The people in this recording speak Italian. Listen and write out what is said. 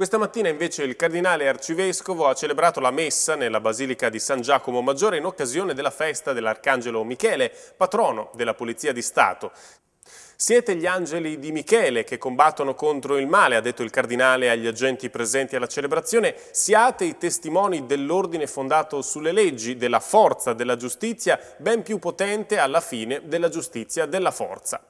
Questa mattina invece il cardinale arcivescovo ha celebrato la messa nella Basilica di San Giacomo Maggiore in occasione della festa dell'Arcangelo Michele, patrono della Polizia di Stato. Siete gli angeli di Michele che combattono contro il male, ha detto il cardinale agli agenti presenti alla celebrazione. Siate i testimoni dell'ordine fondato sulle leggi, della forza della giustizia, ben più potente alla fine della giustizia della forza.